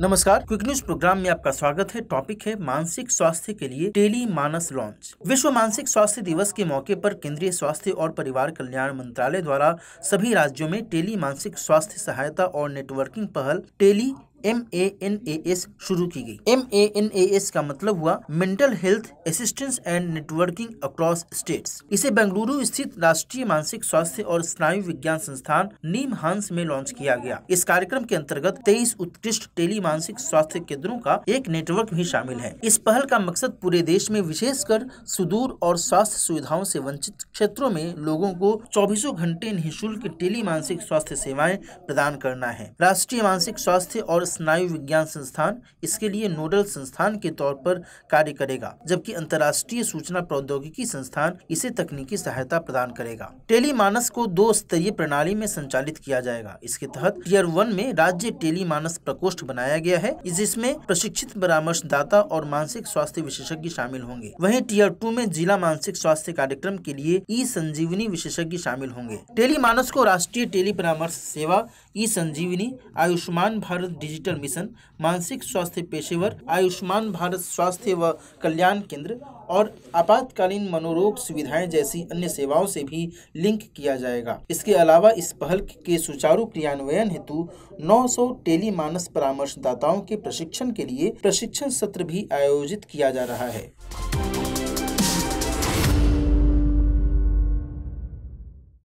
नमस्कार quick news programme में आपका स्वागत है टॉपिक है मानसिक स्वास्थ्य के लिए टेली मानस लॉन्च विश्व मानसिक स्वास्थ्य दिवस के मौके पर केंद्रीय स्वास्थ्य और परिवार कल्याण मंत्रालय द्वारा सभी राज्यों में टेली मानसिक स्वास्थ्य सहायता और नेटवर्किंग पहल tele M A N A S शुरू की गई M A N A S का मतलब हुआ mental health assistance and networking across states इसे बेंगलुरु स्थित राष्ट्रीय मानसिक स्वास्थ्य और स्नायु विज्ञान संस्थान नीम हांस में लॉन्च किया गया इस कार्यक्रम के अंतर्गत तेईस उत्कृष्ट टेली मानसिक स्वास्थ्य केंद्रों का एक नेटवर्क भी शामिल है इस पहल का मकसद पूरे देश में विशेषकर सुदूर और स्वास्थ्य सुविधाओं से वंचित क्षेत्रों में लोगों को चौबीसों घंटे निःशुल्क टेली मानसिक स्वास्थ्य सेवाएं प्रदान करना है राष्ट्रीय मानसिक स्वास्थ्य और स्नायु विज्ञान संस्थान इसके लिए नोडल संस्थान के तौर पर कार्य करेगा जबकि अंतर्राष्ट्रीय सूचना प्रौद्योगिकी संस्थान इसे तकनीकी सहायता प्रदान करेगा टेली मानस को दो स्तरीय प्रणाली में संचालित किया जाएगा इसके तहत टीयर वन में राज्य टेली मानस प्रकोष्ठ बनाया गया है जिसमें प्रशिक्षित परामर्शदाता और मानसिक स्वास्थ्य विशेषज्ञ शामिल होंगे वहीं टीयर टू में जिला मानसिक स्वास्थ्य कार्यक्रम के लिए ई संजीवनी विशेषज्ञ शामिल होंगे टेली मानस को राष्ट्रीय टेली परामर्श सेवा e Sanjeevani Ayushman Bharat digital digital mission मानसिक स्वास्थ्य पेशेवर आयुष्मान भारत स्वास्थ्य व कल्याण केंद्र और आपातकालीन मनोरोग सुविधाएं जैसी अन्य सेवाओं से भी लिंक किया जाएगा इसके अलावा इस पहल के सुचारू क्रियान्वयन हेतु 900 टेली मानस परामर्शदाताओं के प्रशिक्षण के लिए प्रशिक्षण सत्र भी आयोजित किया जा रहा है